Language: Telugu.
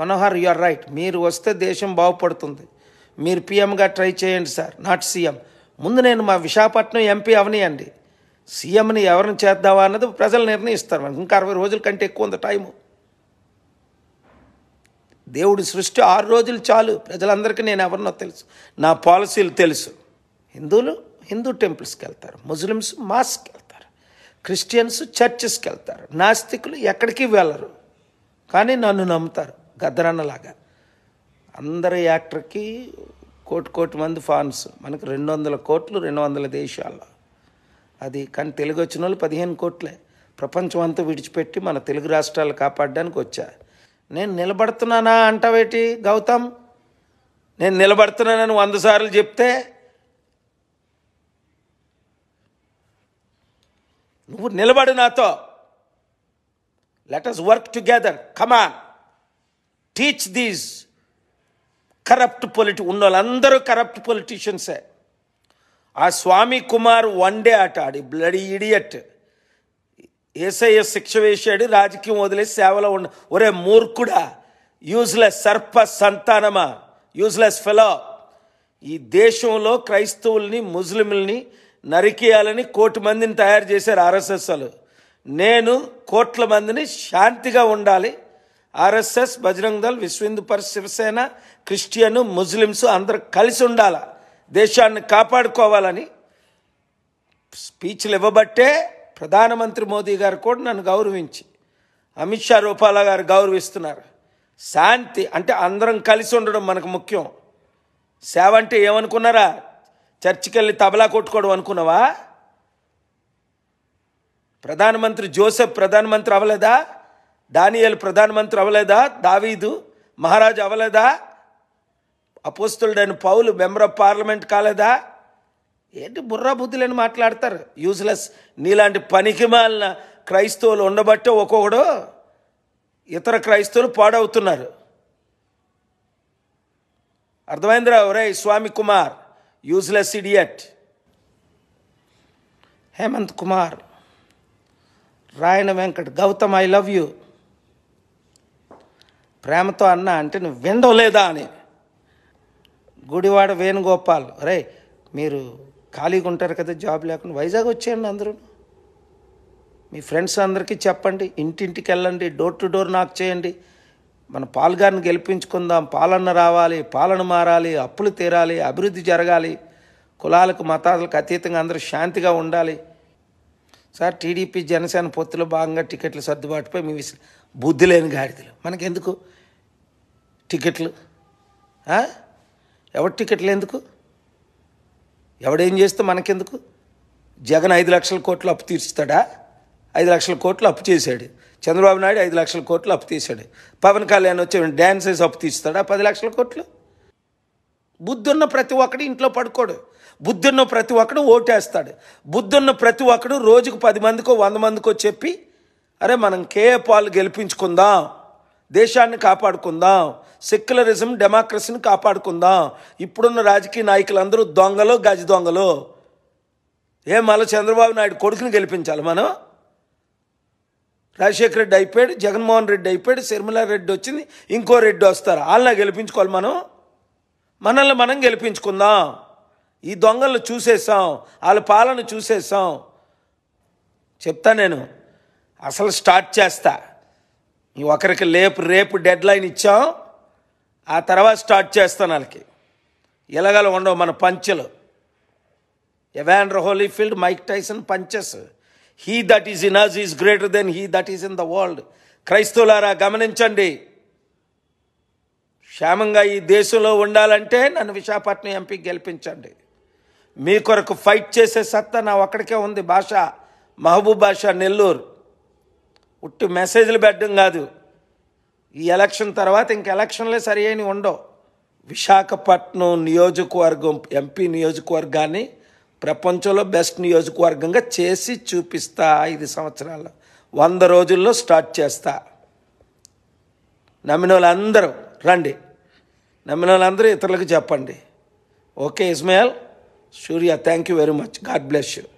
మనోహర్ యు ఆర్ రైట్ మీరు వస్తే దేశం బాగుపడుతుంది మీరు పీఎంగా ట్రై చేయండి సార్ నాట్ సీఎం ముందు నేను మా విశాఖపట్నం ఎంపీ అవనియండి సీఎంని ఎవరిని చేద్దావా అన్నది ప్రజలు నిర్ణయిస్తారు మనకి ఇంకా అరవై రోజుల కంటే ఎక్కువ ఉంది టైము దేవుడి సృష్టి ఆరు రోజులు చాలు ప్రజలందరికీ నేను ఎవరినో తెలుసు నా పాలసీలు తెలుసు హిందువులు హిందూ టెంపుల్స్కి వెళ్తారు ముస్లిమ్స్ మాస్క్కి వెళ్తారు క్రిస్టియన్స్ చర్చెస్కి వెళ్తారు నాస్తికులు ఎక్కడికి వెళ్ళరు కానీ నన్ను నమ్ముతారు గద్దరన్నలాగా అందరి యాక్టర్కి కోటి కోటి మంది ఫాన్స్ మనకు రెండు వందల కోట్లు రెండు వందల దేశాల్లో అది కానీ తెలుగు వచ్చిన వాళ్ళు పదిహేను కోట్లే ప్రపంచం అంతా విడిచిపెట్టి మన తెలుగు రాష్ట్రాలు కాపాడడానికి వచ్చా నేను నిలబడుతున్నానా అంటావేటి గౌతమ్ నేను నిలబడుతున్నానని వంద సార్లు చెప్తే నువ్వు నిలబడు నాతో let us work together come on teach these corrupt పొలిటి ఉన్న వాళ్ళందరూ కరప్ట్ పొలిటీషియన్సే ఆ స్వామి కుమార్ వన్ డే ఆట ఆడి బ్లడీ ఇడియట్ ఏసఐఎస్ శిక్ష వేశాడు రాజకీయం వదిలేసి సేవలో ఉండ ఒరే మూర్ఖుడా యూజ్లెస్ సర్ప సంతానమా యూజ్లెస్ ఫెలో ఈ దేశంలో క్రైస్తవుల్ని ముస్లింలని నరికేయాలని కోటి మందిని తయారు చేశారు ఆర్ఎస్ఎస్ నేను కోట్ల మందిని శాంతిగా ఉండాలి ఆర్ఎస్ఎస్ బజరంగ్ దళ్ విశ్వ హిందూ శివసేన క్రిస్టియను ముస్లిమ్స్ అందరు కలిసి ఉండాల దేశాన్ని కాపాడుకోవాలని స్పీచ్లు ఇవ్వబట్టే ప్రధానమంత్రి మోదీ గారు కూడా నన్ను గౌరవించి అమిత్ షా రూపాల గారు గౌరవిస్తున్నారు శాంతి అంటే అందరం కలిసి ఉండడం మనకు ముఖ్యం సేవ అంటే ఏమనుకున్నారా చర్చికి వెళ్ళి తబలా కొట్టుకోవడం అనుకున్నావా ప్రధానమంత్రి జోసెఫ్ ప్రధానమంత్రి అవ్వలేదా దానియలు ప్రధానమంత్రి అవ్వలేదా దావీదు మహారాజు అవ్వలేదా అపోస్తుడైన పౌలు మెంబర్ ఆఫ్ పార్లమెంట్ కాలేదా ఏంటి బుర్రా బుద్ధులని మాట్లాడతారు యూజ్లెస్ నీలాంటి పనికి మాలిన క్రైస్తవులు ఉండబట్టే ఒక్కొక్కడు ఇతర క్రైస్తవులు పాడవుతున్నారు అర్థమైందిరా ఒరే స్వామి కుమార్ యూజ్లెస్ ఇడియట్ హేమంత్ కుమార్ రాయణ Venkat Gautam I love you ప్రేమతో అన్నా అంటే నువ్వు వినలేదా అని గుడివాడ వేణుగోపాల్ రే మీరు ఖాళీగా ఉంటారు కదా జాబ్ లేకుండా వైజాగ్ వచ్చేయండి అందరూ మీ ఫ్రెండ్స్ అందరికీ చెప్పండి ఇంటింటికి వెళ్ళండి డోర్ టు డోర్ నాకు చేయండి మన పాల్గారిని గెలిపించుకుందాం పాలన రావాలి పాలన మారాలి అప్పులు తీరాలి అభివృద్ధి జరగాలి కులాలకు మతాలకు అతీతంగా అందరూ శాంతిగా ఉండాలి సార్ టీడీపీ జనసేన పొత్తులో భాగంగా టికెట్లు సర్దుబాటుపై మీ బుద్ధి లేని గాడిదలు మనకెందుకు టికెట్లు ఎవరి టికెట్లు ఎందుకు ఎవడేం చేస్తే మనకెందుకు జగన్ ఐదు లక్షల కోట్లు అప్పు తీర్చుతాడా ఐదు లక్షల కోట్లు అప్పు చేశాడు చంద్రబాబు నాయుడు ఐదు లక్షల కోట్లు అప్పు తీశాడు పవన్ కళ్యాణ్ వచ్చి డ్యాన్స్ వేసి అప్పు తీస్తాడా పది లక్షల కోట్లు బుద్ధున్న ప్రతి ఒక్కడు ఇంట్లో పడుకోడు బుద్ధున్న ప్రతి ఒక్కడు ఓటేస్తాడు బుద్ధున్న ప్రతి ఒక్కడు రోజుకు పది మందికో వంద మందికో చెప్పి అరే మనం కేఏ పాలు గెలిపించుకుందాం దేశాన్ని కాపాడుకుందాం సెక్యులరిజం డెమోక్రసీని కాపాడుకుందాం ఇప్పుడున్న రాజకీయ నాయకులందరూ దొంగలు గజ దొంగలు ఏ మళ్ళీ చంద్రబాబు నాయుడు కొడుకుని గెలిపించాలి మనం రాజశేఖర రెడ్డి అయిపోయాడు జగన్మోహన్ రెడ్డి అయిపోయాడు శర్మిలా రెడ్డి వచ్చింది ఇంకో రెడ్డి వస్తారు వాళ్ళని గెలిపించుకోవాలి మనం మనల్ని మనం గెలిపించుకుందాం ఈ దొంగలను చూసేసాం వాళ్ళ పాలన చూసేసాం చెప్తా నేను అసలు స్టార్ట్ చేస్తా ఒకరికి లేపు రేపు డెడ్ లైన్ ఇచ్చాం ఆ తర్వాత స్టార్ట్ చేస్తాను వాళ్ళకి ఇలాగలు ఉండవు మన పంచెలు Evander Holyfield Mike Tyson punches he that is in is greater than he that is in the world క్రైస్తవులారా గమనించండి క్షేమంగా ఈ దేశంలో ఉండాలంటే నన్ను విశాఖపట్నం ఎంపీ గెలిపించండి మీ కొరకు ఫైట్ చేసే సత్తా నా ఒక్కడికే ఉంది భాష మహబూబ్ భాష నెల్లూరు ఉట్టి మెసేజ్లు పెట్టడం కాదు ఈ ఎలక్షన్ తర్వాత ఇంక ఎలక్షన్లే సరి అయిన ఉండవు విశాఖపట్నం నియోజకవర్గం ఎంపీ నియోజకవర్గాన్ని ప్రపంచంలో బెస్ట్ నియోజకవర్గంగా చేసి చూపిస్తా ఐదు సంవత్సరాలు వంద రోజుల్లో స్టార్ట్ చేస్తా నమ్మిన వాళ్ళందరూ రండి నమ్మిన వాళ్ళందరూ ఇతరులకు చెప్పండి okay Ismail Surya thank you very much God bless you